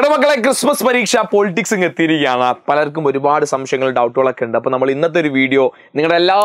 എടാ മക്കളെ ക്രിസ്മസ് പരീക്ഷ പോളിറ്റിക്സ് ഇങ്ങ് എത്തിയിരിക്കുകയാണ് പലർക്കും ഒരുപാട് സംശയങ്ങൾ ഡൗട്ടുകളൊക്കെ ഉണ്ട് അപ്പോൾ നമ്മൾ ഇന്നത്തെ ഒരു വീഡിയോ നിങ്ങളുടെ എല്ലാ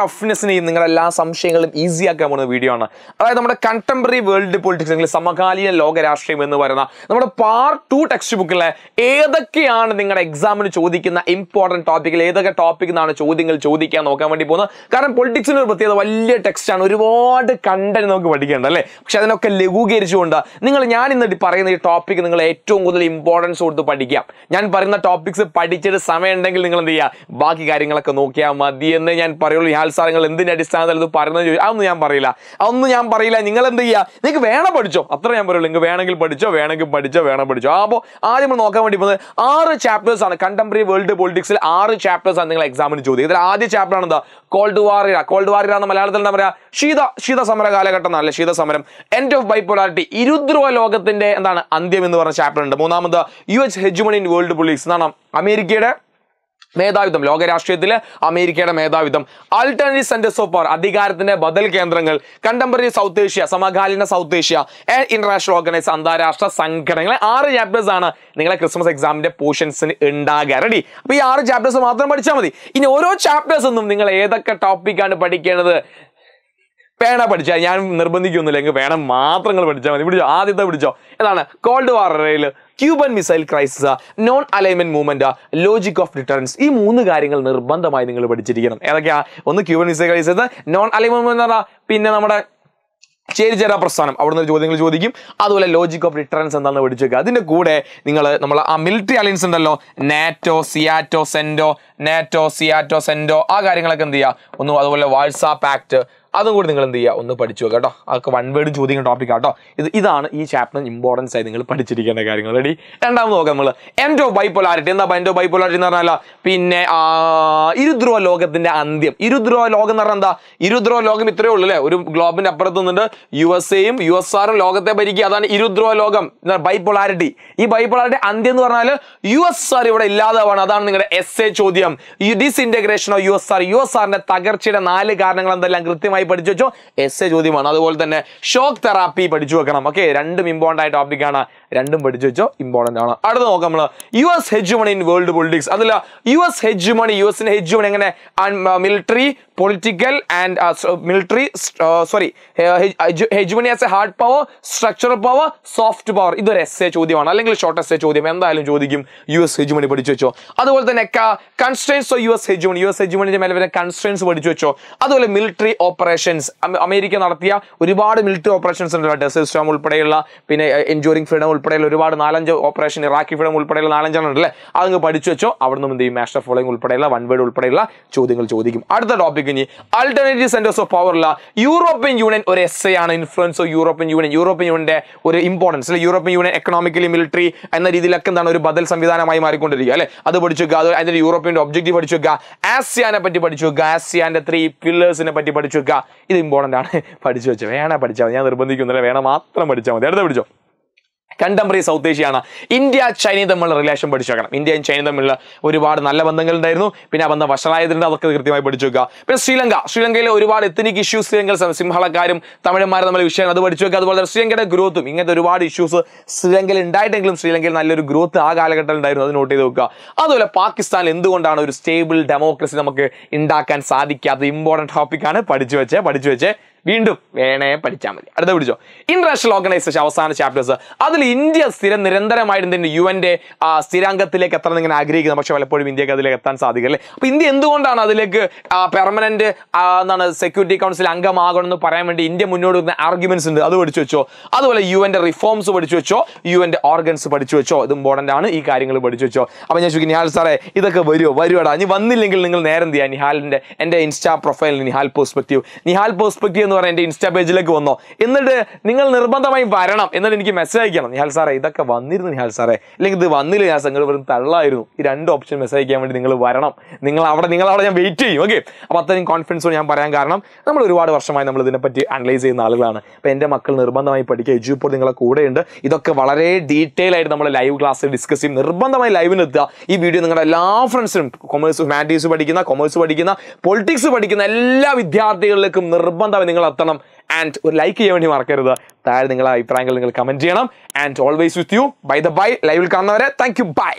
ടഫ്നെസ്സിനെയും നിങ്ങളുടെ എല്ലാ സംശയങ്ങളും ഈസി ആക്കാൻ പോകുന്ന വീഡിയോ ആണ് അതായത് നമ്മുടെ കണ്ടംപററി വേൾഡ് പോളിറ്റിക്സ് അല്ലെങ്കിൽ സമകാലീന ലോക രാഷ്ട്രീയം എന്ന് പറയുന്ന നമ്മുടെ പാർട്ട് ടു ടെക്സ്റ്റ് ബുക്കിലെ ഏതൊക്കെയാണ് നിങ്ങളുടെ എക്സാമിന് ചോദിക്കുന്ന ഇമ്പോർട്ടൻറ്റ് ടോപ്പിക്കിൽ ഏതൊക്കെ ടോപ്പിക്കിൽ നിന്നാണ് ചോദ്യങ്ങൾ ചോദിക്കാൻ നോക്കാൻ വേണ്ടി പോകുന്നത് കാരണം പൊളിറ്റിക്സിന് ഒരു പ്രത്യേകത വലിയ ടെക്സ്റ്റാണ് ഒരുപാട് കണ്ടന്റ് നമുക്ക് പഠിക്കേണ്ടത് അല്ലേ പക്ഷെ അതിനൊക്കെ ലഘൂകരിച്ചുകൊണ്ട് നിങ്ങൾ ഞാൻ ഇന്നിട്ട് പറയുന്ന ഈ ടോപ്പിക് നിങ്ങൾ ഏറ്റവും ഏറ്റവും കൂടുതൽ ഇമ്പോർട്ടൻസ് കൊടുത്ത് പഠിക്കാം ഞാൻ പറയുന്ന ടോപ്പിക്സ് പഠിച്ചിട്ട് സമയമുണ്ടെങ്കിൽ നിങ്ങൾ എന്ത് ചെയ്യുക ബാക്കി കാര്യങ്ങളൊക്കെ നോക്കിയാൽ മതി എന്ന് ഞാൻ പറയുള്ളൂ ഹാൽ സാറങ്ങൾ എന്തിൻ്റെ അടിസ്ഥാനത്തിൽ ഇത് പറയുന്നത് ചോദിച്ചു അതൊന്നും ഞാൻ പറയില്ല അതൊന്നും ഞാൻ പറയില്ല നിങ്ങൾ എന്ത് ചെയ്യുക നിങ്ങൾക്ക് വേണം പഠിച്ചോ അത്ര ഞാൻ പറയുള്ളൂ നിങ്ങൾക്ക് വേണമെങ്കിൽ പഠിച്ചോ വേണമെങ്കിൽ പഠിച്ചോ വേണം പഠിച്ചോ അപ്പോൾ ആദ്യം നമ്മൾ നോക്കാൻ വേണ്ടി പോകുന്നത് ആറ് ചാപ്റ്റേഴ്സ് ആണ് കണ്ടംപററി വേൾഡ് പൊളിറ്റിക്സിൽ ആറ് ചാപ്റ്റേഴ്സ് ആണ് നിങ്ങൾ എക്സാമിന് ചോദ്യം ഇതിൽ ആദ്യ ചാപ്റ്റർ ആണ് എന്താ കോൾഡ് വാറിയ കോൾഡ് വാറിയ എന്ന മലയാളത്തിൽ എന്താ പറയുക ശീത ശീത സമര കാലഘട്ടം എന്നല്ല ശീത സമരം എൻഡ് ഓഫ് ബൈപ്പോളാരിറ്റി ഇരുദ്രുവ ലോകത്തിന്റെ എന്താണ് അന്ത്യം എന്ന് പറഞ്ഞ ചാപ്റ്റർ ഉണ്ട് മൂന്നാമത് U S hegemony in world politics എന്നാണ് അമേരിക്കയുടെ മേധാവിത്വം ലോകരാഷ്ട്രീയത്തിലെ അമേരിക്കയുടെ മേധാവിത്വം ആൾട്ടർനേറ്റീവ് സെന്റേഴ്സ് ഓഫ് പവർ അധികാരത്തിന്റെ ബദൽ കേന്ദ്രങ്ങൾ കണ്ടംപററി സൗത്ത് ഏഷ്യ സമകാലീന South Asia and international organise അന്താരാഷ്ട്ര സംഘടനകൾ ആറ് ചാപ്റ്റേഴ്സ് ആണ് നിങ്ങളെ ക്രിസ്മസ് എക്സാമിന്റെ പോർഷൻസിന് ഉണ്ടാകുക റെഡി അപ്പോൾ ഈ ആറ് ചാപ്റ്റേഴ്സ് മാത്രം പഠിച്ചാൽ മതി ഇനി ഓരോ ചാപ്റ്റേഴ്സ് നിന്നും നിങ്ങൾ ഏതൊക്കെ ടോപ്പിക്കാണ് പഠിക്കേണ്ടത് വേണ പഠിച്ചാൽ ഞാൻ നിർബന്ധിക്കൊന്നുമില്ല എങ്കിൽ വേണം മാത്രങ്ങൾ പഠിച്ചാൽ മതി പിടിച്ചോ ആദ്യത്തെ പിടിച്ചോ എന്താണ് കോൾഡ് വാറയിൽ Cuban missile crisis non alignment movement logic of deterrence ഈ മൂന്ന് കാര്യങ്ങൾ നിർബന്ധമായി നിങ്ങൾ പഠിച്ചിരിക്കണം ഏതൊക്കെയാ ഒന്ന് Cuban missile crisis non alignment പിന്നെ നമ്മുടെ ചേരിചേരാ പ്രസ്ഥാനം അവിടെ നിന്ന് ചോദ്യങ്ങൾ ചോദിക്കും അതുപോലെ ലോജിക് ഓഫ് റിട്ടേൺസ് എന്താണ് പഠിച്ചു വെക്കുക അതിന്റെ കൂടെ നിങ്ങൾ നമ്മൾ ആ മിലിറ്ററി അലയൻസ് ഉണ്ടല്ലോ NATO SEATO CENTO NATO SEATO CENTO ആ കാര്യങ്ങളൊക്കെ എന്ത് ചെയ്യുക ഒന്നും അതുപോലെ വാട്സാപ്പ് ആക്ട് അതും കൂടി നിങ്ങൾ എന്ത് ചെയ്യുക ഒന്ന് പഠിച്ചു നോക്കുക കേട്ടോ അതൊക്കെ വൺ വേർഡ് ചോദിക്കുന്ന ടോപ്പിക് ആട്ടോ ഇത് ഇതാണ് ഈ ചാപ്റ്റർ ഇമ്പോർട്ടൻസ് ആയി നിങ്ങൾ പഠിച്ചിരിക്കേണ്ട കാര്യങ്ങൾ റെഡി രണ്ടാമത് നോക്കാം നമ്മൾ എൻഡോ ബൈപ്പോലാരിറ്റി എന്താ എൻഡോ ബൈപ്പോലാരിറ്റി എന്ന് പറഞ്ഞാൽ പിന്നെ ഇരുദ്രോ ലോകത്തിന്റെ അന്ത്യം ഇരുദ്രോ ലോകം എന്ന് പറഞ്ഞാൽ എന്താ ഇരുദ്രോ ലോകം ഇത്രയേ ഉള്ളൂ അല്ലേ ഒരു ഗ്ലോബിന്റെ അപ്പുറത്ത് നിന്നുണ്ട് യു എസ് എയും യു എസ് ആറും ലോകത്തെ ഭരിക്കുക അതാണ് ഇരുദ്രോ ലോകം ബൈപ്പോളാരിറ്റി ഈ ബൈപ്പോളാരിറ്റി അന്ത്യം എന്ന് പറഞ്ഞാൽ യു എസ് ആർ ഇവിടെ ഇല്ലാതാവാണ് അതാണ് നിങ്ങളുടെ എസ് എ ചോദ്യം disintegration of U S R U S ആറിന്റെ തകർച്ചയുടെ നാല് കാരണങ്ങൾ എന്തെല്ലാം കൃത്യമായി നന്നായി പഠിച്ചു വെച്ചോ എസ് എ ചോദ്യമാണ് അതുപോലെ തന്നെ ഷോക്ക് തെറാപ്പി പഠിച്ചു വെക്കണം ഓക്കെ രണ്ടും ഇമ്പോർട്ടൻ്റ് ആയ ടോപ്പിക്കാണ് രണ്ടും പഠിച്ചു വെച്ചോ ഇമ്പോർട്ടൻ്റ് ആണ് അടുത്ത നോക്കാം നമ്മൾ U S hegemony in world politics അതല്ല യു എസ് ഹെജ് മണി യു എസിന്റെ ഹെജ് മണി എങ്ങനെ military political and military sorry hegemony as a hard power structure power soft power ഇതൊരു എസ് എ ചോദ്യമാണ് അല്ലെങ്കിൽ ഷോർട്ട് എസ് എ ചോദ്യം എന്തായാലും ചോദിക്കും യു എസ് ഹെജ്മണി പഠിച്ചു വെച്ചോ അതുപോലെ തന്നെ constraints U S hegemony U S ഹെജ്മണിന്റെ മേലെ വരെ കൺസ്ട്രെൻസ് പഠിച്ചു വെച്ചോ അതുപോലെ മിലിറ്ററി ഓപ്പറേഷൻസ് അമേരിക്ക നടത്തിയ ഒരുപാട് മിലിറ്ററി ഓപ്പറേഷൻസ് ഉണ്ട് ഡെസേർട്ട് സ്റ്റോം ഉൾപ്പെടെയുള്ള പിന്നെ എൻജോറിംഗ് ഫ്രീഡം ഉൾപ്പെടെയുള്ള ഒരുപാട് നാലഞ്ച് ഓപ്പറേഷൻ ഇറാഖി ഫ്രീഡം ഉൾപ്പെടെയുള്ള നാലഞ്ചെണ്ണം ഉണ്ടല്ലേ അതങ്ങ് പഠിച്ചു വെച്ചോ അവിടെ നിന്ന് എന്ത് ചെയ്യും മാസ്റ്റർ ഫോളോയിങ് ഉൾപ്പെടെയുള്ള വൺ വേഡ് ഉൾപ്പെടെയുള്ള ചോദ്യങ്ങൾ ചോദിക്കും അടുത്ത ടോപ്പിക് ലെവിന് ആൾട്ടർനേറ്റീവ് സെന്റേഴ്സ് ഓഫ് പവർ ഉള്ള യൂറോപ്യൻ യൂണിയൻ ഒരു എസ് ആണ് influence of European Union European യൂണിയന്റെ ഒരു ഇമ്പോർട്ടൻസ് അല്ലെ യൂറോപ്യൻ യൂണിയൻ എക്കണോമിക്കലി മിലിറ്ററി എന്ന രീതിയിലൊക്കെ എന്താണ് ഒരു ബദൽ സംവിധാനമായി മാറിക്കൊണ്ടിരിക്കുക അല്ലെ അത് പഠിച്ചു വെക്കുക അത് അതിന്റെ യൂറോപ്യന്റെ ഒബ്ജക്റ്റീവ് പഠിച്ചു വെക്കുക ആസിയാനെ പറ്റി പഠിച്ചു വെക്കുക ആസിയാന്റെ ത്രീ പില്ലേഴ്സിനെ പറ്റി പഠിച്ചു വെക്കുക ഇത് ഇമ്പോർട്ടൻ്റ് ആണ് പഠിച്ചു വെച്ചത് വേണേ പഠിച്ചാൽ മതി ഞാൻ നിർബന്ധിക്കുന്നില്ല വേണം മാത്രം പഠിച്ചാൽ മതി അടുത്ത പഠിച്ചോ കണ്ടംപററി സൗത്ത് ഏഷ്യയാണ് ഇന്ത്യ ചൈനയും തമ്മിലുള്ള റിലേഷൻ പഠിച്ചു വെക്കണം ഇന്ത്യയും ചൈനയും തമ്മിലുള്ള ഒരുപാട് നല്ല ബന്ധങ്ങൾ ഉണ്ടായിരുന്നു പിന്നെ വന്ന വഷളായതിൻ്റെ അതൊക്കെ കൃത്യമായി പഠിച്ചു വെക്കുക പിന്നെ ശ്രീലങ്ക ശ്രീലങ്കയിലെ ഒരുപാട് എത്തനിക് ഇഷ്യൂസ് ശ്രീലങ്കയിൽ സിംഹളക്കാരും തമിഴന്മാരും നമ്മൾ വിഷയങ്ങൾ അത് പഠിച്ചു വെക്കുക അതുപോലെ തന്നെ ശ്രീലങ്കയുടെ ഗ്രോത്തും ഇങ്ങനത്തെ ഒരുപാട് ഇഷ്യൂസ് ശ്രീലങ്കയിൽ ഉണ്ടായിട്ടെങ്കിലും ശ്രീലങ്കയിൽ നല്ലൊരു ഗ്രോത്ത് ആ കാലഘട്ടത്തിൽ ഉണ്ടായിരുന്നു അത് നോട്ട് ചെയ്ത് വെക്കുക അതുപോലെ പാകിസ്ഥാൻ എന്തുകൊണ്ടാണ് ഒരു സ്റ്റേബിൾ ഡെമോക്രസി നമുക്ക് ഉണ്ടാക്കാൻ സാധിക്കാത്ത ഇമ്പോർട്ടൻറ്റ് ടോപ്പിക്കാണ് പഠിച്ചു വെച്ചേ പഠിച്ചു വെച്ചേ വീണ്ടും വേണേ പഠിച്ചാൽ മതി അടുത്ത പിടിച്ചോ ഇന്റർനാഷണൽ ഓർഗനൈസേഷൻ അവസാന ചാപ്റ്റേഴ്സ് അതിൽ ഇന്ത്യ സ്ഥിരം നിരന്തരമായിട്ട് എന്തിന് യു എൻ്റെ സ്ഥിരാംഗത്തിലേക്ക് എത്തണം ഇങ്ങനെ ആഗ്രഹിക്കുന്നത് പക്ഷേ പലപ്പോഴും ഇന്ത്യക്ക് അതിലേക്ക് എത്താൻ സാധിക്കില്ല അപ്പോൾ ഇന്ത്യ എന്തുകൊണ്ടാണ് അതിലേക്ക് പെർമനന്റ് എന്താണ് സെക്യൂരിറ്റി കൗൺസിൽ അംഗമാകണമെന്ന് പറയാൻ വേണ്ടി ഇന്ത്യ മുന്നോട്ട് വരുന്ന ആർഗ്യുമെന്റ്സ് ഉണ്ട് അത് പഠിച്ചു വെച്ചോ അതുപോലെ യു എൻ്റെ റിഫോംസ് പഠിച്ചു വെച്ചോ യു എൻ്റെ ഓർഗൻസ് പഠിച്ചു വെച്ചോ ഇത് ഇമ്പോർട്ടൻ്റ് ആണ് ഈ കാര്യങ്ങൾ പഠിച്ചു വെച്ചോ അപ്പോൾ ഞാൻ ചോദിക്കും നിഹാൽ സാറേ ഇതൊക്കെ വരുമോ വരുവാടാ ഇനി വന്നില്ലെങ്കിൽ നിങ്ങൾ നേരം ചെയ്യാം നിഹാലിൻ്റെ എൻ്റെ ഇൻസ്റ്റാ പ്രൊഫൈലിന് നിഹാൽ പെർസ്പെക്റ്റീവ് നിഹാൽ പെർസ്പെക്റ്റീവ് എന്ന് പറഞ്ഞ എൻ്റെ ഇൻസ്റ്റാ പേജിലേക്ക് വന്നോ എന്നിട്ട് നിങ്ങൾ നിർബന്ധമായി വരണം എന്നിട്ട് എനിക്ക് മെസ്സേജ് അയക്കണം നിഹാൽ സാറേ ഇതൊക്കെ വന്നിരുന്നു നിഹാൽ സാറേ അല്ലെങ്കിൽ ഇത് വന്നില്ല ഞാൻ നിങ്ങൾ വെറും തള്ളായിരുന്നു ഈ രണ്ട് ഓപ്ഷൻ മെസ്സേജ് അയക്കാൻ വേണ്ടി നിങ്ങൾ വരണം നിങ്ങൾ അവിടെ നിങ്ങൾ അവിടെ ഞാൻ വെയിറ്റ് ചെയ്യും ഓക്കെ അപ്പോൾ അത്രയും കോൺഫിഡൻസോട് ഞാൻ പറയാൻ കാരണം നമ്മൾ ഒരുപാട് വർഷമായി നമ്മൾ ഇതിനെപ്പറ്റി അനലൈസ് ചെയ്യുന്ന ആളുകളാണ് അപ്പോൾ എൻ്റെ മക്കൾ നിർബന്ധമായി പഠിക്കുക എജു ഇപ്പോൾ നിങ്ങളെ കൂടെയുണ്ട് ഇതൊക്കെ വളരെ ഡീറ്റെയിൽ ആയിട്ട് നമ്മൾ ലൈവ് ക്ലാസ്സിൽ ഡിസ്കസ് ചെയ്യും നിർബന്ധമായി ലൈവിന് എത്തുക ഈ വീഡിയോ നിങ്ങളുടെ എല്ലാ ഫ്രണ്ട്സിനും കൊമേഴ്സ് ഹ്യൂമാനിറ്റീസ് പഠിക്കുന്ന കൊമേഴ്സ് പഠിക്കുന്ന പൊളിറ്റിക്സ് പഠിക്കുന്ന എല്ലാ വിദ്യാർത്ഥികളിലേക്കും നിർബന്ധമായി നിങ്ങൾ എത്തണം ആൻഡ് ഒരു ലൈക്ക് ചെയ്യാൻ വേണ്ടി മറക്കരുത് താഴെ നിങ്ങളുടെ അഭിപ്രായങ്ങൾ നിങ്ങൾ കമൻറ്റ് ചെയ്യണം and always with you bye the bye ലൈവിൽ കാണുന്നവരെ താങ്ക് യു ബൈ